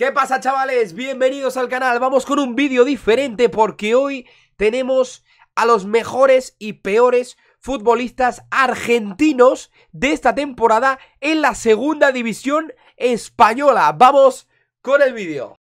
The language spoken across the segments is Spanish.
¿Qué pasa chavales? Bienvenidos al canal, vamos con un vídeo diferente porque hoy tenemos a los mejores y peores futbolistas argentinos de esta temporada en la segunda división española. Vamos con el vídeo.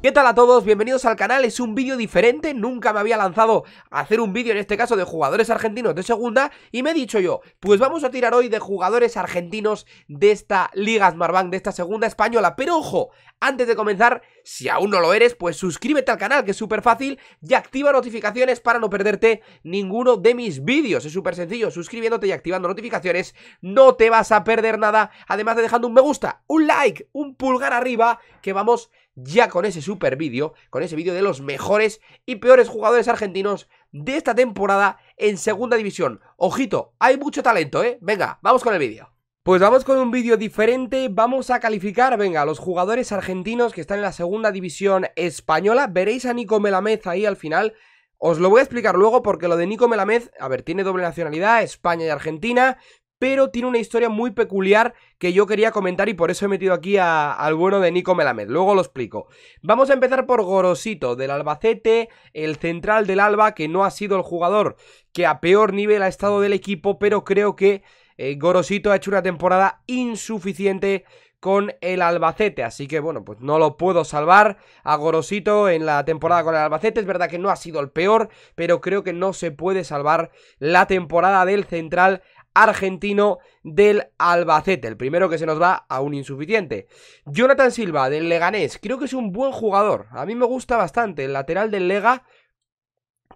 ¿Qué tal a todos? Bienvenidos al canal, es un vídeo diferente, nunca me había lanzado a hacer un vídeo en este caso de jugadores argentinos de segunda y me he dicho yo, pues vamos a tirar hoy de jugadores argentinos de esta Liga Smartbank, de esta segunda española, pero ojo, antes de comenzar, si aún no lo eres, pues suscríbete al canal que es súper fácil y activa notificaciones para no perderte ninguno de mis vídeos, es súper sencillo, suscribiéndote y activando notificaciones, no te vas a perder nada, además de dejando un me gusta, un like, un pulgar arriba, que vamos ya con ese super vídeo, con ese vídeo de los mejores y peores jugadores argentinos de esta temporada en segunda división. Ojito, hay mucho talento, ¿eh? Venga, vamos con el vídeo. Pues vamos con un vídeo diferente, vamos a calificar, venga, los jugadores argentinos que están en la segunda división española. Veréis a Nico Melamez ahí al final. Os lo voy a explicar luego porque lo de Nico Melamed, a ver, tiene doble nacionalidad, España y Argentina, pero tiene una historia muy peculiar que yo quería comentar y por eso he metido aquí al bueno de Nico Melamed, luego lo explico. Vamos a empezar por Gorosito, del Albacete, el central del Alba, que no ha sido el jugador que a peor nivel ha estado del equipo, pero creo que eh, Gorosito ha hecho una temporada insuficiente con el Albacete. Así que bueno, pues no lo puedo salvar a Gorosito en la temporada con el Albacete. Es verdad que no ha sido el peor, pero creo que no se puede salvar la temporada del Central argentino del Albacete, el primero que se nos va a un insuficiente. Jonathan Silva del Leganés, creo que es un buen jugador, a mí me gusta bastante, el lateral del Lega.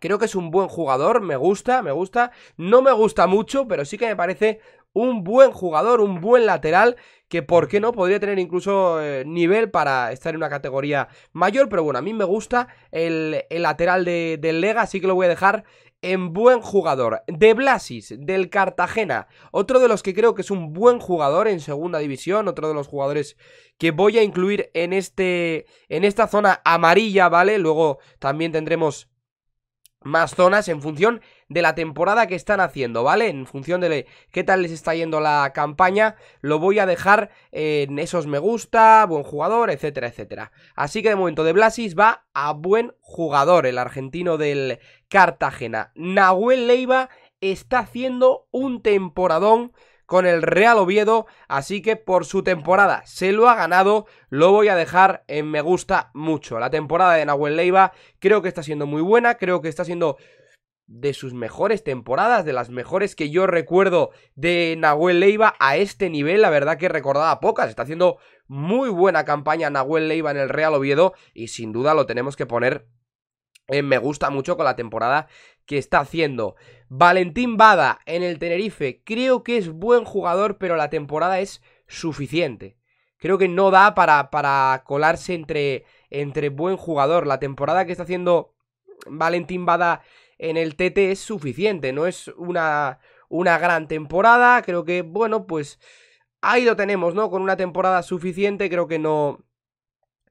Creo que es un buen jugador, me gusta, me gusta. No me gusta mucho, pero sí que me parece un buen jugador, un buen lateral, que por qué no podría tener incluso eh, nivel para estar en una categoría mayor, pero bueno, a mí me gusta el, lateral del Lega, así que lo voy a dejar en buen jugador. De Blasis, del Cartagena, otro de los que creo que es un buen jugador en segunda división, otro de los jugadores que voy a incluir en, este, en esta zona amarilla, ¿vale? Luego también tendremos más zonas en función de la temporada que están haciendo, ¿vale? En función de qué tal les está yendo la campaña, lo voy a dejar en esos me gusta, buen jugador, etcétera, etcétera. Así que de momento de Blasis va a buen jugador, el argentino del Cartagena. Nahuel Leiva está haciendo un temporadón con el Real Oviedo, así que por su temporada se lo ha ganado, lo voy a dejar en me gusta mucho. La temporada de Nahuel Leiva creo que está siendo muy buena, creo que está siendo de sus mejores temporadas, de las mejores que yo recuerdo de Nahuel Leiva a este nivel, la verdad que recordaba pocas, está haciendo muy buena campaña Nahuel Leiva en el Real Oviedo y sin duda lo tenemos que poner en me gusta mucho con la temporada que está haciendo. Valentín Bada en el Tenerife, creo que es buen jugador, pero la temporada es suficiente. Creo que no da para, para colarse entre, entre buen jugador. La temporada que está haciendo Valentín Bada en el TT es suficiente, no es una, una gran temporada, creo que, bueno, pues ahí lo tenemos, ¿no? Con una temporada suficiente, creo que no,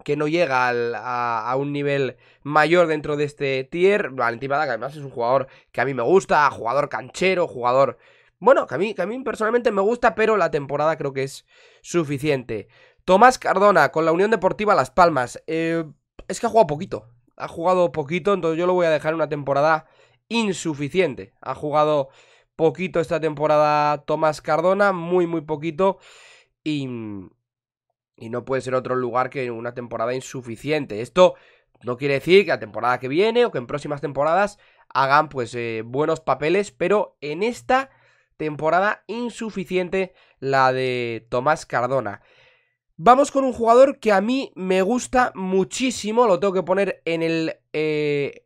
que no llega a, un nivel mayor dentro de este tier. Valentín Bada, que además es un jugador que a mí me gusta, jugador canchero, jugador... Bueno, que a mí, mí personalmente me gusta, pero la temporada creo que es suficiente. Tomás Cardona, con la Unión Deportiva Las Palmas. Eh, es que ha jugado poquito ha jugado poquito, entonces yo lo voy a dejar en una temporada insuficiente. Ha jugado poquito esta temporada Tomás Cardona, muy, muy poquito. Y, y no puede ser otro lugar que una temporada insuficiente. Esto no quiere decir que la temporada que viene o que en próximas temporadas hagan pues eh, buenos papeles, pero en esta temporada insuficiente la de Tomás Cardona. Vamos con un jugador que a mí me gusta muchísimo, lo tengo que poner en el... Eh,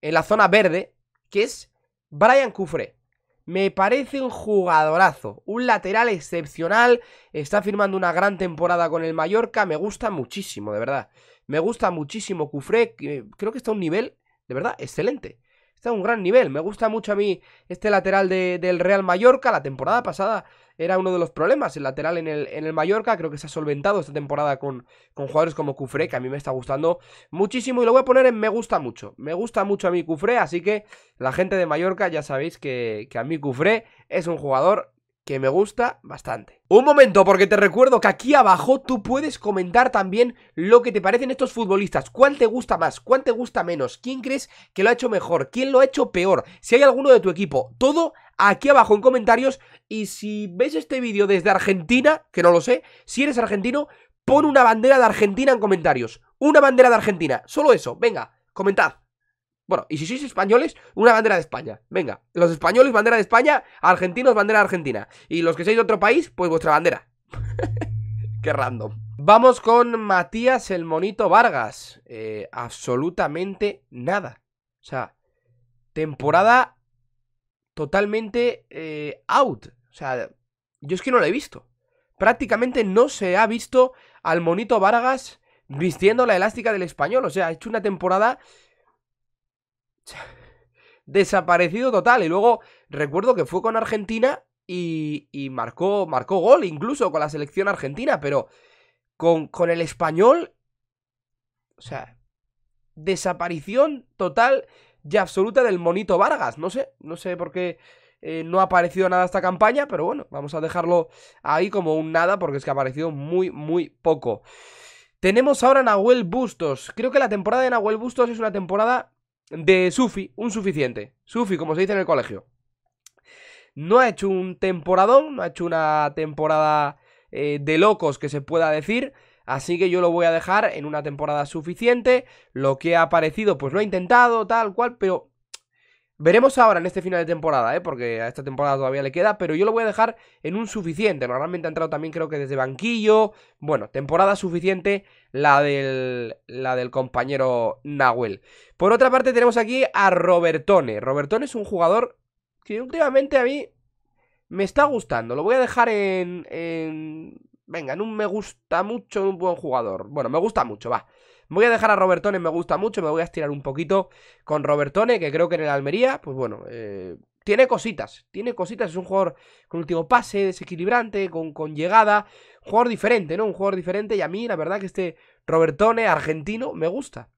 en la zona verde, que es Brian Cufré. Me parece un jugadorazo, un lateral excepcional, está firmando una gran temporada con el Mallorca, me gusta muchísimo, de verdad. Me gusta muchísimo Cufré, creo que está a un nivel, de verdad, excelente. Está a un gran nivel, me gusta mucho a mí este lateral del Real Mallorca, la temporada pasada era uno de los problemas. El lateral en el, en el Mallorca creo que se ha solventado esta temporada con, con jugadores como Cufré, que a mí me está gustando muchísimo. Y lo voy a poner en me gusta mucho. Me gusta mucho a mí Cufré, así que la gente de Mallorca ya sabéis que, a mí Cufré es un jugador que me gusta bastante. Un momento, porque te recuerdo que aquí abajo tú puedes comentar también lo que te parecen estos futbolistas. ¿Cuál te gusta más? ¿Cuál te gusta menos? ¿Quién crees que lo ha hecho mejor? ¿Quién lo ha hecho peor? Si hay alguno de tu equipo, todo aquí abajo en comentarios. Y si ves este vídeo desde Argentina, que no lo sé, si eres argentino, pon una bandera de Argentina en comentarios. Una bandera de Argentina. Solo eso. Venga, comentad. Bueno, y si sois españoles, una bandera de España. Venga, los españoles, bandera de España, argentinos, bandera de Argentina. Y los que sois de otro país, pues vuestra bandera. Qué random. Vamos con Matías el Monito Vargas. Eh, absolutamente nada. O sea, temporada totalmente eh, out. O sea, yo es que no la he visto. Prácticamente no se ha visto al Monito Vargas vistiendo la elástica del español. O sea, ha hecho una temporada Desaparecido total. Y luego recuerdo que fue con Argentina y, marcó, marcó gol incluso con la selección argentina, pero con, el español... O sea, desaparición total y absoluta del monito Vargas. No sé, no sé por qué... Eh, no ha aparecido nada esta campaña, pero bueno, vamos a dejarlo ahí como un nada porque es que ha aparecido muy, muy poco. Tenemos ahora Nahuel Bustos. Creo que la temporada de Nahuel Bustos es una temporada de Sufi, un suficiente. Sufi, como se dice en el colegio. No ha hecho un temporadón, no ha hecho una temporada eh, de locos que se pueda decir. Así que yo lo voy a dejar en una temporada suficiente. Lo que ha aparecido, pues lo ha intentado, tal cual, pero Veremos ahora en este final de temporada, ¿eh? porque a esta temporada todavía le queda, pero yo lo voy a dejar en un suficiente. Normalmente ha entrado también creo que desde banquillo. Bueno, temporada suficiente la del, la del compañero Nahuel. Por otra parte tenemos aquí a Robertone. Robertone es un jugador que últimamente a mí me está gustando. Lo voy a dejar en... en... Venga, en un me gusta mucho, un buen jugador. Bueno, me gusta mucho, va. Voy a dejar a Robertone, me gusta mucho, me voy a estirar un poquito con Robertone, que creo que en el Almería, pues bueno, eh, tiene cositas, tiene cositas, es un jugador con último pase, desequilibrante, con, con llegada, jugador diferente, ¿no? Un jugador diferente y a mí la verdad que este Robertone argentino me gusta.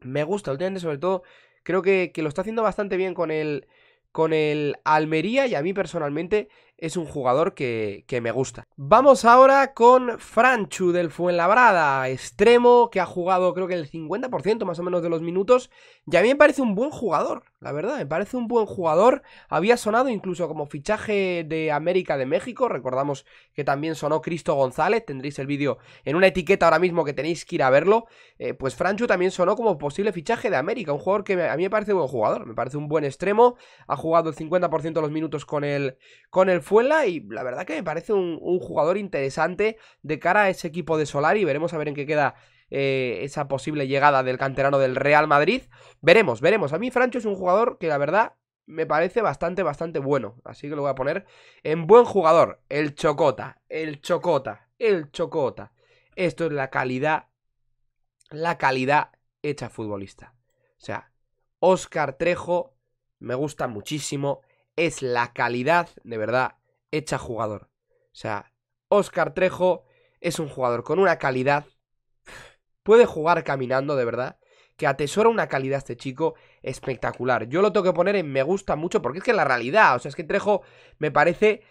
Me gusta, últimamente sobre todo creo que, que lo está haciendo bastante bien con el, con el Almería y a mí personalmente es un jugador que, me gusta. Vamos ahora con Franchu del Fuenlabrada, extremo que ha jugado creo que el 50% más o menos de los minutos. Y a mí me parece un buen jugador, la verdad, me parece un buen jugador. Había sonado incluso como fichaje de América de México, recordamos que también sonó Cristo González, tendréis el vídeo en una etiqueta ahora mismo que tenéis que ir a verlo. Eh, pues Franchu también sonó como posible fichaje de América, un jugador que a mí me parece buen jugador, me parece un buen extremo, ha jugado el 50% de los minutos con el, con el y la verdad que me parece un, jugador interesante de cara a ese equipo de Solari, veremos a ver en qué queda eh, esa posible llegada del canterano del Real Madrid. Veremos, veremos. A mí Francho es un jugador que la verdad me parece bastante, bastante bueno. Así que lo voy a poner en buen jugador. El Chocota, el Chocota, el Chocota. Esto es la calidad la calidad hecha futbolista. O sea, Oscar Trejo me gusta muchísimo. Es la calidad, de verdad, hecha jugador. O sea, Oscar Trejo es un jugador con una calidad. Puede jugar caminando, de verdad. Que atesora una calidad este chico espectacular. Yo lo tengo que poner en me gusta mucho porque es que la realidad, o sea, es que Trejo me parece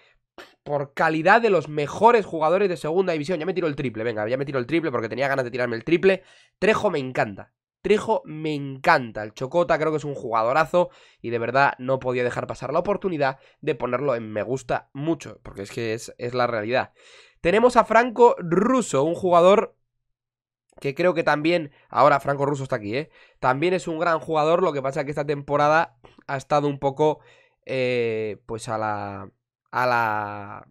por calidad de los mejores jugadores de segunda división. Ya me tiro el triple, venga, ya me tiro el triple porque tenía ganas de tirarme el triple. Trejo me encanta. Trejo me encanta. El Chocota creo que es un jugadorazo y de verdad no podía dejar pasar la oportunidad de ponerlo en me gusta mucho, porque es que es, la realidad. Tenemos a Franco Russo, un jugador que creo que también, ahora Franco Russo está aquí, ¿eh? También es un gran jugador, lo que pasa es que esta temporada ha estado un poco, eh, pues a la a la.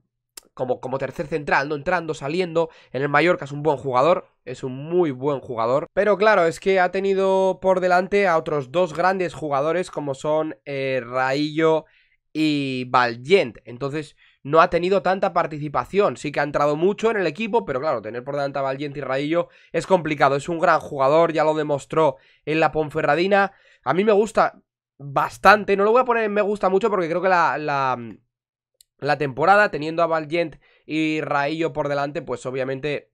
Como, como tercer central, ¿no? Entrando, saliendo. En el Mallorca es un buen jugador, es un muy buen jugador. Pero claro, es que ha tenido por delante a otros dos grandes jugadores como son eh, Raillo y Valiente. Entonces, no ha tenido tanta participación. Sí que ha entrado mucho en el equipo, pero claro, tener por delante a Valiente y Raillo es complicado. Es un gran jugador, ya lo demostró en la Ponferradina. A mí me gusta bastante, no lo voy a poner en me gusta mucho porque creo que la la temporada, teniendo a Valjent y Raillo por delante, pues obviamente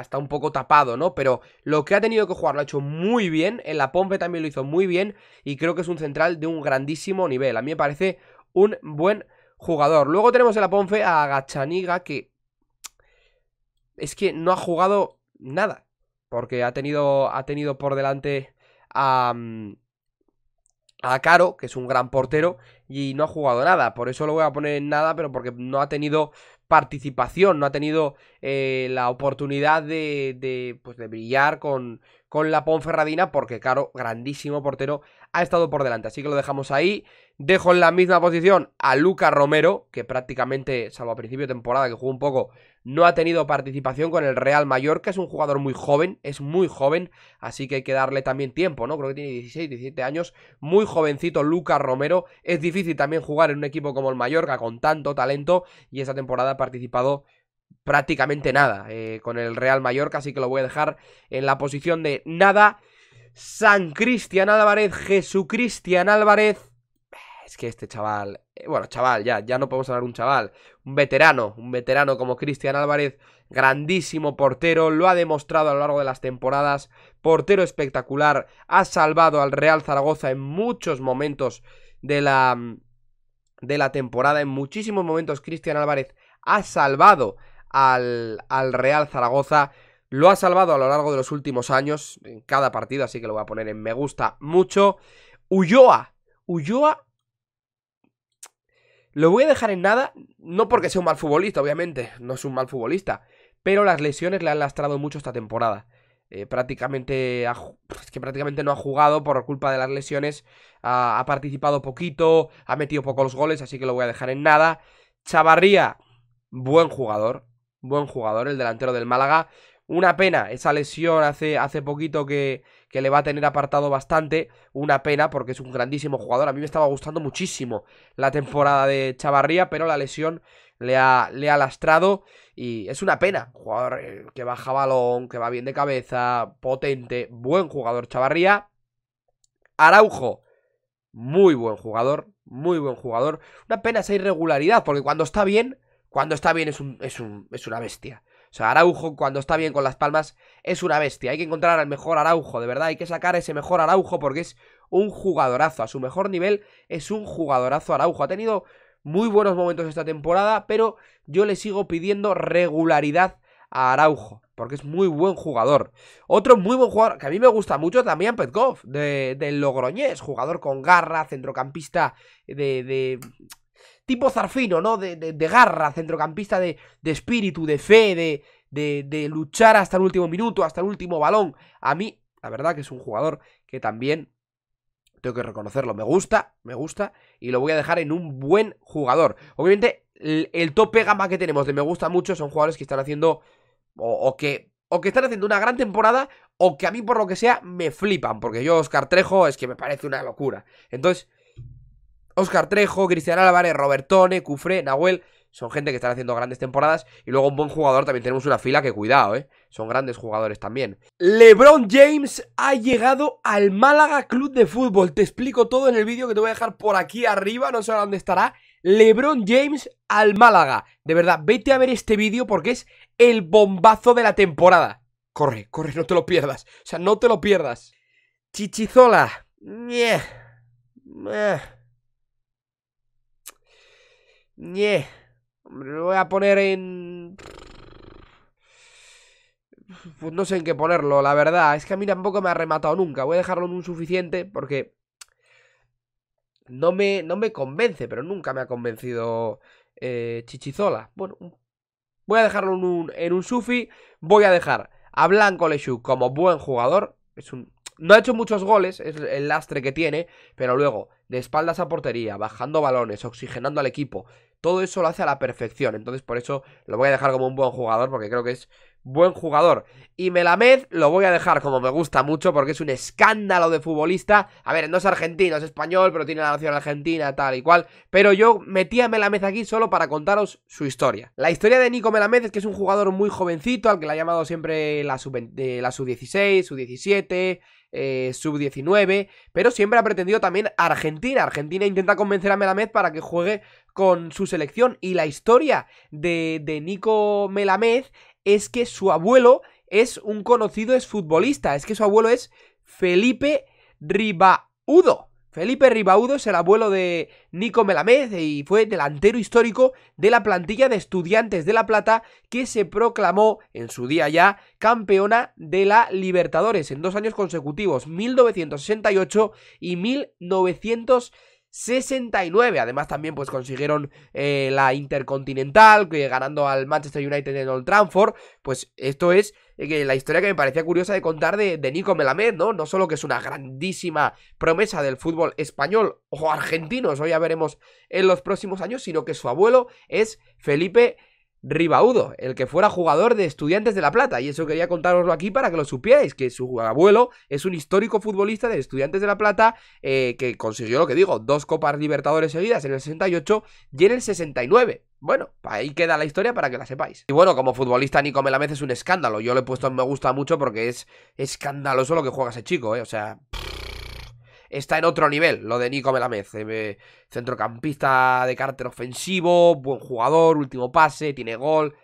está un poco tapado, ¿no? Pero lo que ha tenido que jugar lo ha hecho muy bien, en la Pompe también lo hizo muy bien y creo que es un central de un grandísimo nivel. A mí me parece un buen jugador. Luego tenemos en la Pompe a Gachaniga que es que no ha jugado nada, porque ha tenido ha tenido por delante a mm, a Caro, que es un gran portero, y no ha jugado nada. Por eso lo voy a poner en nada, pero porque no ha tenido participación, no ha tenido eh, la oportunidad de, de, pues de brillar con, con la Ponferradina, porque Caro, grandísimo portero, ha estado por delante. Así que lo dejamos ahí. Dejo en la misma posición a Luca Romero, que prácticamente, salvo a principio de temporada, que jugó un poco, no ha tenido participación con el Real Mallorca, es un jugador muy joven, es muy joven, así que hay que darle también tiempo, ¿no? Creo que tiene 16, 17 años, muy jovencito Lucas Romero, es difícil también jugar en un equipo como el Mallorca con tanto talento y esta temporada ha participado prácticamente nada eh, con el Real Mallorca, así que lo voy a dejar en la posición de nada. San Cristian Álvarez, Jesucristian Álvarez, es que este chaval, eh, bueno, chaval, ya, ya no podemos hablar un chaval, un veterano, un veterano como Cristian Álvarez, grandísimo portero, lo ha demostrado a lo largo de las temporadas, portero espectacular, ha salvado al Real Zaragoza en muchos momentos de la, de la temporada, en muchísimos momentos Cristian Álvarez ha salvado al, al Real Zaragoza, lo ha salvado a lo largo de los últimos años, en cada partido, así que lo voy a poner en me gusta mucho. Ulloa, Ulloa lo voy a dejar en nada, no porque sea un mal futbolista, obviamente, no es un mal futbolista, pero las lesiones le han lastrado mucho esta temporada. Eh, prácticamente que prácticamente no ha jugado por culpa de las lesiones, ha, participado poquito, ha metido pocos goles, así que lo voy a dejar en nada. Chavarría, buen jugador, buen jugador, el delantero del Málaga. Una pena, esa lesión hace, hace poquito que, que le va a tener apartado bastante. Una pena porque es un grandísimo jugador. A mí me estaba gustando muchísimo la temporada de Chavarría, pero la lesión le ha, le ha lastrado y es una pena. jugador eh, que baja balón, que va bien de cabeza, potente, buen jugador Chavarría. Araujo, muy buen jugador, muy buen jugador. Una pena esa irregularidad porque cuando está bien... Cuando está bien es, es, un, es una bestia. O sea, Araujo, cuando está bien con las palmas, es una bestia. Hay que encontrar al mejor Araujo, de verdad. Hay que sacar ese mejor Araujo porque es un jugadorazo. A su mejor nivel es un jugadorazo Araujo. Ha tenido muy buenos momentos esta temporada, pero yo le sigo pidiendo regularidad a Araujo, porque es muy buen jugador. Otro muy buen jugador que a mí me gusta mucho también, Petkov, del de Logroñés, jugador con garra, centrocampista de tipo zarfino, ¿no? De, de, garra, centrocampista de, espíritu, de fe, de, luchar hasta el último minuto, hasta el último balón. A mí, la verdad que es un jugador que también, tengo que reconocerlo, me gusta, me gusta, y lo voy a dejar en un buen jugador. Obviamente, el, tope gama que tenemos de me gusta mucho son jugadores que están haciendo, o, o que o que están haciendo una gran temporada o que a mí por lo que sea me flipan, porque yo Oscar Trejo es que me parece una locura. Entonces, Oscar Trejo, Cristian Álvarez, Robertone, Cufré, Nahuel. Son gente que están haciendo grandes temporadas. Y luego un buen jugador también tenemos una fila que cuidado, ¿eh? Son grandes jugadores también. LeBron James ha llegado al Málaga Club de Fútbol. Te explico todo en el vídeo que te voy a dejar por aquí arriba. No sé dónde estará. LeBron James al Málaga. De verdad, vete a ver este vídeo porque es el bombazo de la temporada. Corre, corre, no te lo pierdas. O sea, no te lo pierdas. Chichizola. Mieh lo voy a poner en... Pues no sé en qué ponerlo, la verdad. Es que a mí tampoco me ha rematado nunca. Voy a dejarlo en un suficiente porque... No me, no me convence, pero nunca me ha convencido eh, Chichizola. Bueno, voy a dejarlo en un, en un sufi. Voy a dejar a Blanco Lechu como buen jugador. Es un, no ha hecho muchos goles, es el lastre que tiene, pero luego, de espaldas a portería, bajando balones, oxigenando al equipo, todo eso lo hace a la perfección. Entonces, por eso lo voy a dejar como un buen jugador, porque creo que es buen jugador. Y Melamed lo voy a dejar como me gusta mucho porque es un escándalo de futbolista. A ver, no es argentino, es español, pero tiene la nación argentina, tal y cual. Pero yo metí a Melamed aquí solo para contaros su historia. La historia de Nico Melamed es que es un jugador muy jovencito, al que le ha llamado siempre la sub-16, sub-17... sub-19, pero siempre ha pretendido también Argentina. Argentina intenta convencer a Melamed para que juegue con su selección. Y la historia de, de Nico Melamed es que su abuelo es un conocido exfutbolista. Es que su abuelo es Felipe Ribaudo. Felipe Ribaudo es el abuelo de Nico Melamed y fue delantero histórico de la plantilla de Estudiantes de La Plata que se proclamó en su día ya campeona de la Libertadores en dos años consecutivos, 1968 y 1970. 69. Además también pues consiguieron eh, la Intercontinental, que ganando al Manchester United en Old Trafford. Pues esto es eh, la historia que me parecía curiosa de contar de, de Nico Melamed, ¿no? No solo que es una grandísima promesa del fútbol español o argentino, eso ya veremos en los próximos años, sino que su abuelo es Felipe Ribaudo, el que fuera jugador de Estudiantes de La Plata. Y eso quería contároslo aquí para que lo supierais, que su abuelo es un histórico futbolista de Estudiantes de La Plata eh, que consiguió, lo que digo, dos Copas Libertadores seguidas en el 68 y en el 69. Bueno, ahí queda la historia para que la sepáis. Y bueno, como futbolista Nico Melamez es un escándalo. Yo le he puesto en me gusta mucho porque es escandaloso lo que juega ese chico, ¿eh? O sea está en otro nivel, lo de Nico Melamed... Eh, eh, centrocampista de carácter ofensivo, buen jugador, último pase, tiene gol,